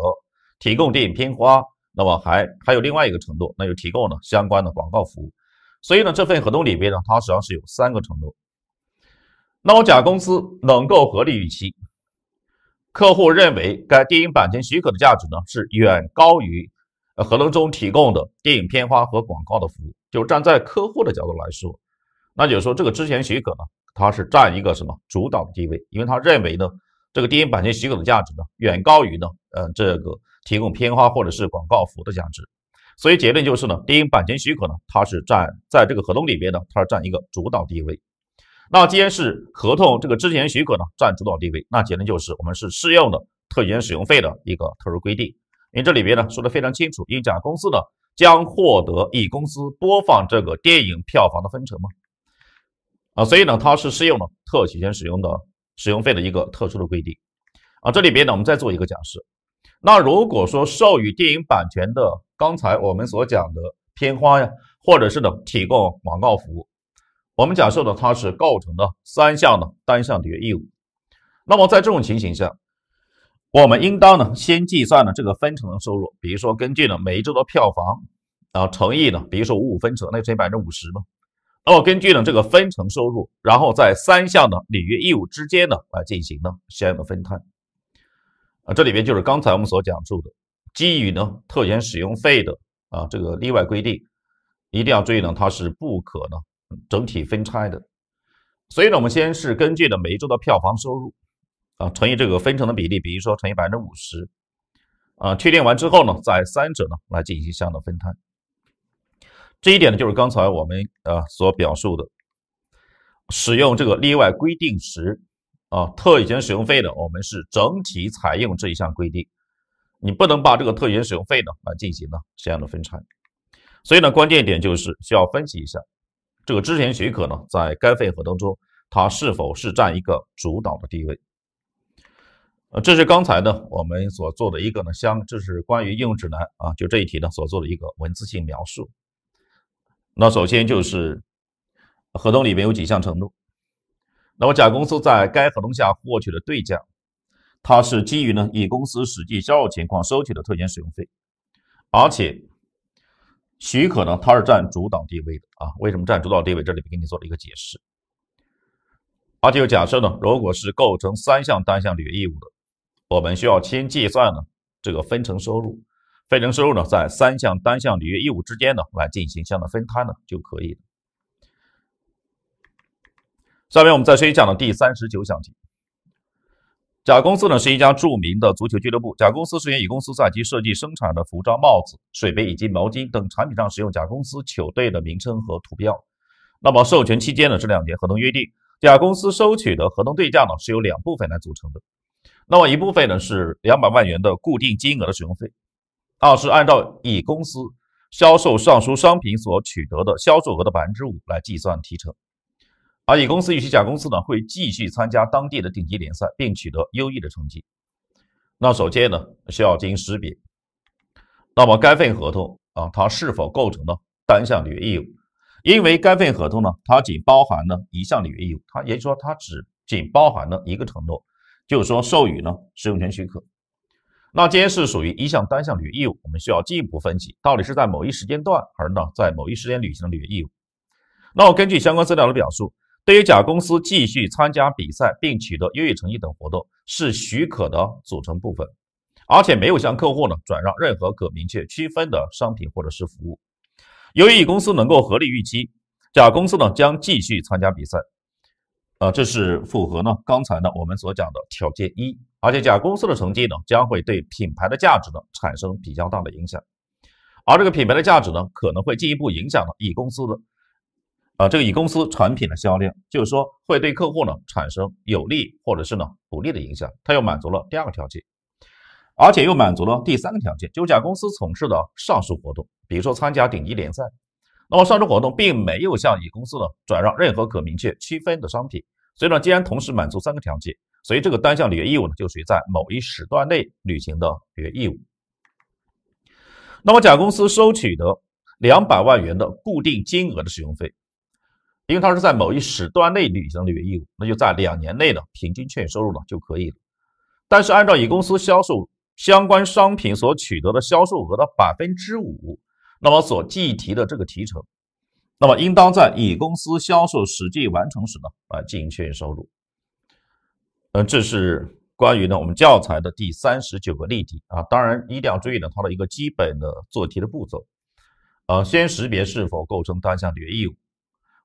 提供电影片花，那么还还有另外一个承诺，那就提供了相关的广告服务。所以呢，这份合同里边呢，它实际上是有三个承诺。那么甲公司能够合理预期。客户认为该电影版权许可的价值呢，是远高于合同中提供的电影片花和广告的服务。就站在客户的角度来说，那就是说这个之前许可呢，它是占一个什么主导的地位？因为他认为呢，这个电影版权许可的价值呢，远高于呢，嗯，这个提供片花或者是广告服务的价值。所以结论就是呢，电影版权许可呢，它是占在这个合同里边呢，它是占一个主导地位。那既然是合同这个之前许可呢占主导地位，那结论就是我们是适用的特许权使用费的一个特殊规定。因为这里边呢说的非常清楚，因为甲公司呢将获得乙公司播放这个电影票房的分成嘛，啊，所以呢它是适用了特许权使用的使用费的一个特殊的规定。啊，这里边呢我们再做一个假设，那如果说授予电影版权的，刚才我们所讲的片花呀，或者是呢提供广告服务。我们假设呢，它是构成的三项的单项履约义务。那么在这种情形下，我们应当呢先计算呢这个分成的收入，比如说根据呢每一周的票房啊乘以呢，比如说五五分成，那乘以百分之五十嘛。那么根据呢这个分成收入，然后在三项的履约义务之间呢来进行呢相应的分摊。啊，这里边就是刚才我们所讲述的基于呢特权使用费的啊这个例外规定，一定要注意呢它是不可呢。整体分拆的，所以呢，我们先是根据的每一周的票房收入啊，乘以这个分成的比例，比如说乘以百分之五十啊，确定完之后呢，在三者呢来进行相应的分摊。这一点呢，就是刚才我们啊所表述的，使用这个例外规定时啊，特许权使用费的，我们是整体采用这一项规定，你不能把这个特许权使用费呢来进行呢这样的分拆。所以呢，关键一点就是需要分析一下。这个之前许可呢，在该份合同中，它是否是占一个主导的地位？呃，这是刚才呢，我们所做的一个呢，相，这是关于应用指南啊，就这一题呢所做的一个文字性描述。那首先就是合同里面有几项承诺，那么甲公司在该合同下获取的对价，它是基于呢，乙公司实际销售情况收取的特权使用费，而且。许可呢，它是占主导地位的啊。为什么占主导地位？这里边给你做了一个解释。而且假设呢，如果是构成三项单项履约义务的，我们需要先计算呢这个分成收入，分成收入呢在三项单项履约义务之间呢来进行相应的分摊呢就可以了。下面我们再说一讲呢第三十九项题。甲公司呢是一家著名的足球俱乐部。甲公司是权乙公司在其设计生产的服装、帽子、水杯以及毛巾等产品上使用甲公司球队的名称和图标。那么授权期间呢是两年。合同约定，甲公司收取的合同对价呢是由两部分来组成的。那么一部分呢是两百万元的固定金额的使用费，二是按照乙公司销售上述商品所取得的销售额的百分之五来计算提成。而乙公司与其甲公司呢会继续参加当地的顶级联赛，并取得优异的成绩。那首先呢，需要进行识别。那么该份合同啊，它是否构成了单项履约义务？因为该份合同呢，它仅包含了一项履约义务，它也就是说，它只仅包含了一个承诺，就是说授予呢使用权许可。那既然是属于一项单项履约义务，我们需要进一步分析，到底是在某一时间段，还是呢在某一时间履行的履约义务？那我根据相关资料的表述。对于甲公司继续参加比赛并取得优异成绩等活动是许可的组成部分，而且没有向客户呢转让任何可明确区分的商品或者是服务。由于乙公司能够合理预期，甲公司呢将继续参加比赛，呃，这是符合呢刚才呢我们所讲的条件一，而且甲公司的成绩呢将会对品牌的价值呢产生比较大的影响，而这个品牌的价值呢可能会进一步影响了乙公司的。啊，这个乙公司产品的销量，就是说会对客户呢产生有利或者是呢不利的影响。它又满足了第二个条件，而且又满足了第三个条件，就是甲公司从事的上述活动，比如说参加顶级联赛，那么上述活动并没有向乙公司呢转让任何可明确区分的商品。所以呢，既然同时满足三个条件，所以这个单项履约义务呢，就属于在某一时段内履行的履约义务。那么甲公司收取的两百万元的固定金额的使用费。因为它是在某一时段内履行的履约义务，那就在两年内的平均确认收入呢就可以了。但是，按照乙公司销售相关商品所取得的销售额的百分之五，那么所计提的这个提成，那么应当在乙公司销售实际完成时呢来进行确认收入。嗯，这是关于呢我们教材的第三十九个例题啊。当然一定要注意呢它的一个基本的做题的步骤。呃，先识别是否构成单项履约义务。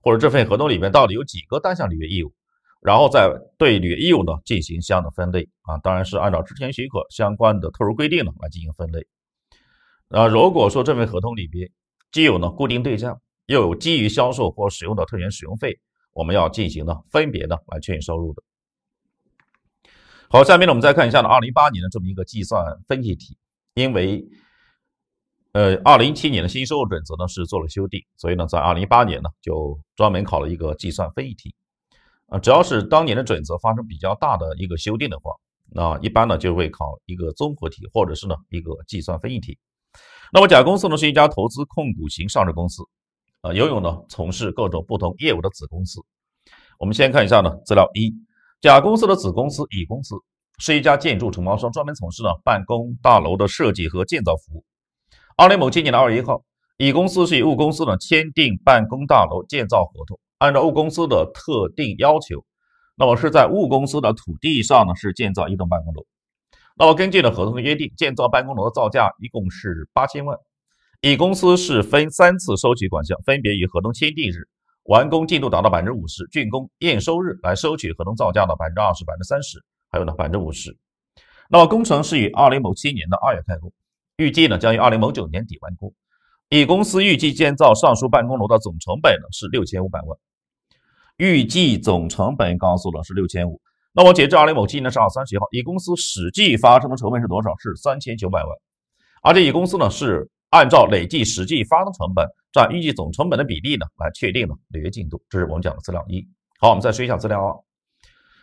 或者这份合同里面到底有几个单项履约义务，然后再对履约义务呢进行相应的分类啊，当然是按照之前许可相关的特殊规定呢来进行分类。啊，如果说这份合同里边既有呢固定对象，又有基于销售或使用的特权使用费，我们要进行呢分别呢来确认收入的。好，下面呢我们再看一下呢二零一八年的这么一个计算分析题，因为。呃，二零一七年的新收入准则呢是做了修订，所以呢，在二零一八年呢就专门考了一个计算分析题。啊，只要是当年的准则发生比较大的一个修订的话，那一般呢就会考一个综合题，或者是呢一个计算分析题。那么，甲公司呢是一家投资控股型上市公司，啊，拥有呢从事各种不同业务的子公司。我们先看一下呢资料一，甲公司的子公司乙公司是一家建筑承包商，专门从事呢办公大楼的设计和建造服务。二零某七年的二月一号，乙公司是与戊公司呢签订办公大楼建造合同，按照戊公司的特定要求，那么是在戊公司的土地上呢是建造一栋办公楼。那么根据了合同的约定，建造办公楼的造价一共是八千万，乙公司是分三次收取款项，分别以合同签订日、完工进度达到百分之五十、竣工验收日来收取合同造价的百分之二十、百分之三十，还有呢百分之五十。那么工程是于二零某七年的二月开工。预计呢，将于二零某九年底完工。乙公司预计建造上述办公楼的总成本呢是六千五百万。预计总成本刚说了是六千五。那么，截至二零某七年十二月三十一号，乙公司实际发生的成本是多少？是三千九百万。而且，乙公司呢是按照累计实际发生成本占预计总成本的比例呢来确定的履约进度。这是我们讲的资料一。好，我们再说一下资料二。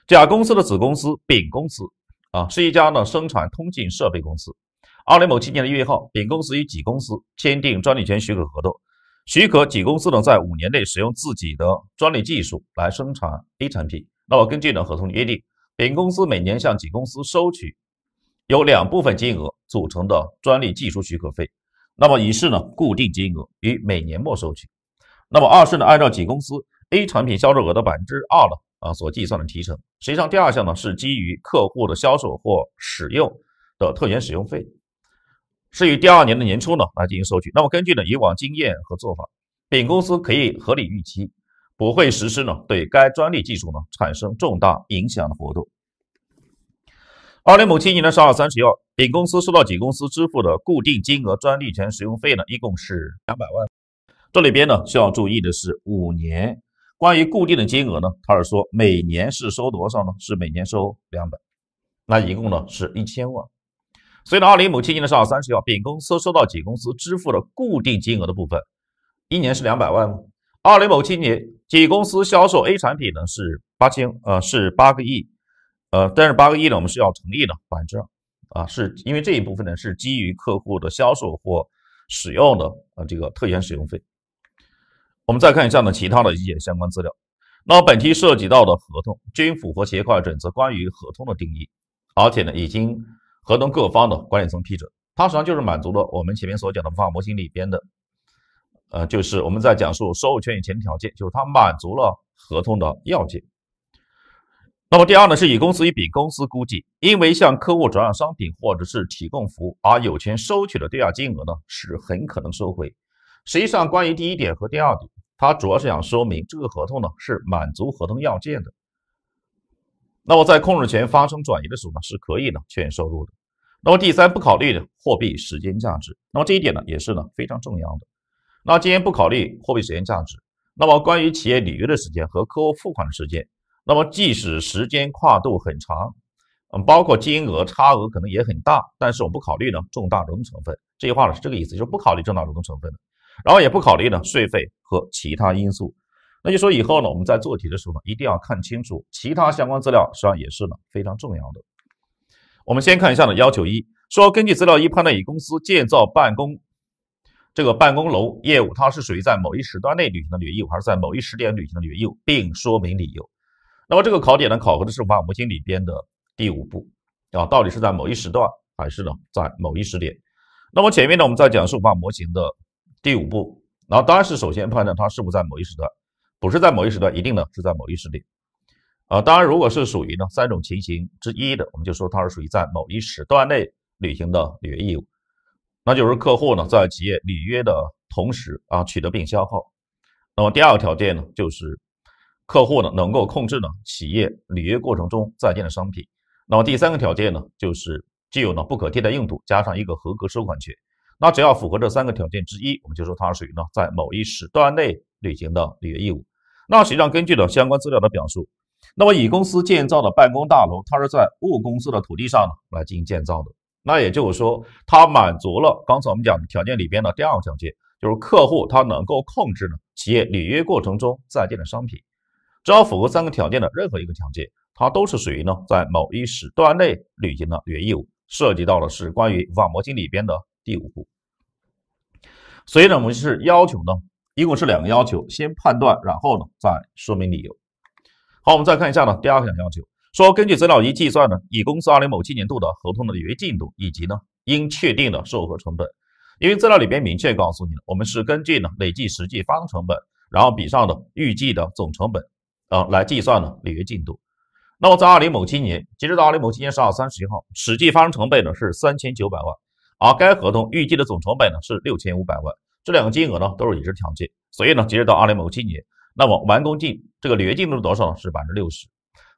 甲公司的子公司丙公司啊，是一家呢生产通信设备公司。二零某七年的月号，丙公司与乙公司签订专利权许可合同，许可乙公司呢在五年内使用自己的专利技术来生产 A 产品。那么根据呢合同约定，丙公司每年向乙公司收取由两部分金额组成的专利技术许可费。那么一是呢固定金额，于每年末收取；那么二是呢按照乙公司 A 产品销售额的百分之二呢啊所计算的提成。实际上第二项呢是基于客户的销售或使用的特权使用费。是于第二年的年初呢来进行收取。那么根据呢以往经验和做法，丙公司可以合理预期不会实施呢对该专利技术呢产生重大影响的活动。二零某七年的十二月三十一号，丙公司收到乙公司支付的固定金额专利权使用费呢，一共是两百万。这里边呢需要注意的是五年。关于固定的金额呢，他是说每年是收多少呢？是每年收两百，那一共呢是一千万。所以呢，二零一七年的是二三十号，丙公司收到甲公司支付的固定金额的部分，一年是两百万。二零某七年，乙公司销售 A 产品呢是八千，呃是八个亿，呃但是八个亿呢我们是要成立的百分之二，啊是因为这一部分呢是基于客户的销售或使用的呃这个特权使用费。我们再看一下呢其他的一些相关资料。那本题涉及到的合同均符合企业会计准则关于合同的定义，而且呢已经。合同各方的管理层批准，它实际上就是满足了我们前面所讲的方法模型里边的，呃，就是我们在讲述收入权益前条件，就是它满足了合同的要件。那么第二呢，是乙公司与丙公司估计，因为向客户转让商品或者是提供服务而有权收取的对价金额呢，是很可能收回。实际上，关于第一点和第二点，它主要是想说明这个合同呢是满足合同要件的。那么在控制权发生转移的时候呢，是可以呢确认收入的。那么第三，不考虑呢货币时间价值。那么这一点呢，也是呢非常重要的。那今天不考虑货币时间价值。那么关于企业履约的时间和客户付款的时间，那么即使时间跨度很长，嗯，包括金额差额可能也很大，但是我们不考虑呢重大融资成分。这句话呢是这个意思，就是不考虑重大融资成分的，然后也不考虑呢税费和其他因素。那就说以后呢，我们在做题的时候呢，一定要看清楚其他相关资料，实际上也是呢非常重要的。我们先看一下呢，要求一说，根据资料一判断，乙公司建造办公这个办公楼业务，它是属于在某一时段内履行的履约义务，还是在某一时点履行的履约义务，并说明理由。那么这个考点呢，考核的是五把模型里边的第五步啊，到底是在某一时段，还是呢在某一时点？那么前面呢，我们在讲五法模型的第五步，然后当然是首先判断它是否在某一时段，不是在某一时段，一定呢是在某一时点。啊，当然，如果是属于呢三种情形之一的，我们就说它是属于在某一时段内履行的履约义务。那就是客户呢在企业履约的同时啊取得并消耗。那么第二个条件呢，就是客户呢能够控制呢企业履约过程中在建的商品。那么第三个条件呢，就是具有呢不可替代硬度加上一个合格收款权。那只要符合这三个条件之一，我们就说它是属于呢在某一时段内履行的履约义务。那实际上根据呢相关资料的表述。那么，乙公司建造的办公大楼，它是在戊公司的土地上呢来进行建造的。那也就是说，它满足了刚才我们讲的条件里边的第二个条件，就是客户他能够控制呢企业履约过程中在建的商品。只要符合三个条件的任何一个条件，它都是属于呢在某一时段内履行的履约义务。涉及到的是关于法模型里边的第五步。所以呢，我们是要求呢，一共是两个要求：先判断，然后呢再说明理由。好，我们再看一下呢，第二项要求说，根据资料一计算呢，乙公司二零某七年度的合同的履约进度以及呢应确定的售后成本。因为资料里边明确告诉你了，我们是根据呢累计实际发生成本，然后比上的预计的总成本，啊来计算呢履约进度。那么在二零某七年，截止到二零某七年十二月三十一号，实际发生成本呢是三千九百万，而该合同预计的总成本呢是六千五百万，这两个金额呢都是已知条件，所以呢截止到二零某七年。那么完工进这个履约进度是多少呢？是百分之六十，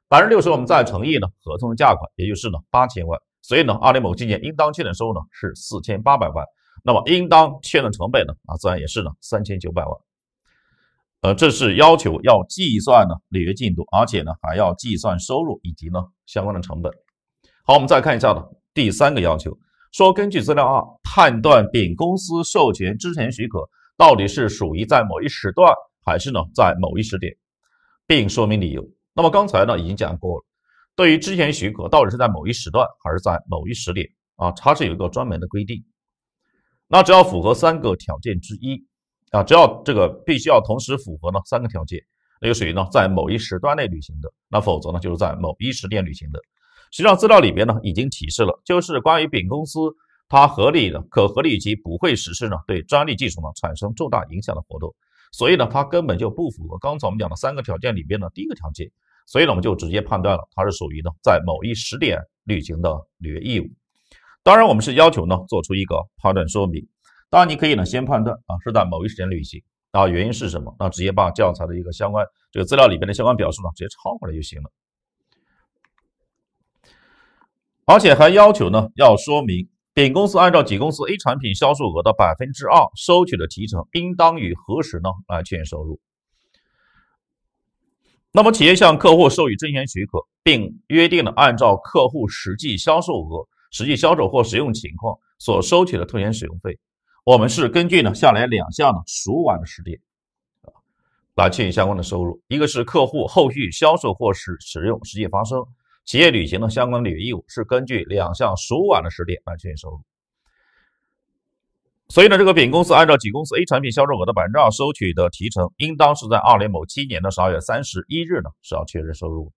百分之六十我们再乘以呢合同的价款，也就是呢八千万，所以呢，阿里某今年应当确认收入呢是四千八百万，那么应当确认成本呢啊自然也是呢三千九百万，呃，这是要求要计算呢履约进度，而且呢还要计算收入以及呢相关的成本。好，我们再看一下呢第三个要求，说根据资料二判断丙公司授权之前许可到底是属于在某一时段。还是呢，在某一时点，并说明理由。那么刚才呢，已经讲过了。对于之前许可，到底是在某一时段还是在某一时点啊？它是有一个专门的规定。那只要符合三个条件之一啊，只要这个必须要同时符合呢三个条件，那就属于呢在某一时段内履行的。那否则呢，就是在某一时点履行的。实际上，资料里边呢已经提示了，就是关于丙公司，它合理的、可合理以及不会实施呢对专利技术呢产生重大影响的活动。所以呢，它根本就不符合刚才我们讲的三个条件里边的第一个条件，所以呢，我们就直接判断了它是属于呢在某一时点履行的履约义务。当然，我们是要求呢做出一个判断说明。当然，你可以呢先判断啊是在某一时间履行啊原因是什么，那直接把教材的一个相关这个资料里边的相关表述呢直接抄过来就行了，而且还要求呢要说明。丙公司按照乙公司 A 产品销售额的百分之二收取的提成，应当于何时呢来确认收入？那么企业向客户授予证券许可，并约定了按照客户实际销售额、实际销售或使用情况所收取的特权使用费，我们是根据呢下来两项呢孰完的时点，来确认相关的收入。一个是客户后续销售或使使用实际发生。企业履行的相关履约义务是根据两项数晚的时点来确认收入，所以呢，这个丙公司按照乙公司 A 产品销售额的百分之二收取的提成，应当是在二零某七年的十二月三十一日呢是要确认收入。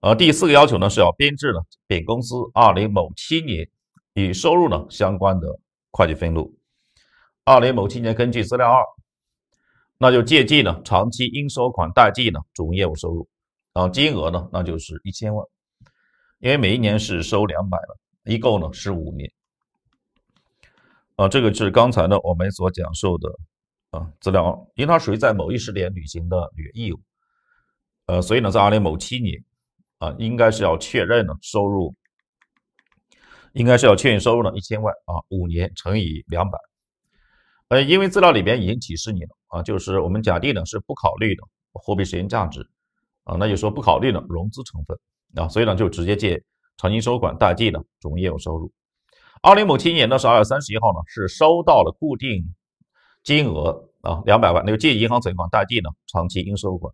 呃，第四个要求呢是要编制呢丙公司二零某七年与收入呢相关的会计分录。二零某七年根据资料二，那就借记呢长期应收款，贷记呢主营业务收入。啊，金额呢？那就是一千万，因为每一年是收两百的，一共呢是五年。啊，这个是刚才呢我们所讲授的啊资料二，因为它属于在某一时点履行的履约义务，呃，所以呢在二零某七年啊，应该是要确认呢收入，应该是要确认收入呢一千万啊，五年乘以两百。呃，因为资料里边已经提示你了啊，就是我们假定呢是不考虑的货币时间价值。啊，那就说不考虑呢融资成分啊，所以呢就直接借长期收款代记呢主营业务收入。二零某七年呢是二月三十一号呢是收到了固定金额啊两百万，那个借银行存款代记呢长期应收款。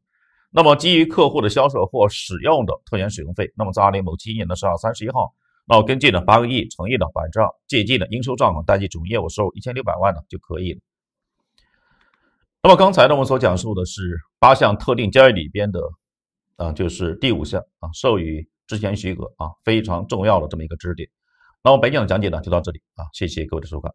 那么基于客户的销售或使用的特权使用费，那么在二零某七年呢是二月三十一号，那我根据呢八个亿乘以呢百分之二借记的应收账款代记主营业务收入一千六百万呢就可以了。那么刚才呢我所讲述的是八项特定交易里边的。啊，就是第五项啊，授予之前许可啊，非常重要的这么一个知识点。那我本讲的讲解呢，就到这里啊，谢谢各位的收看。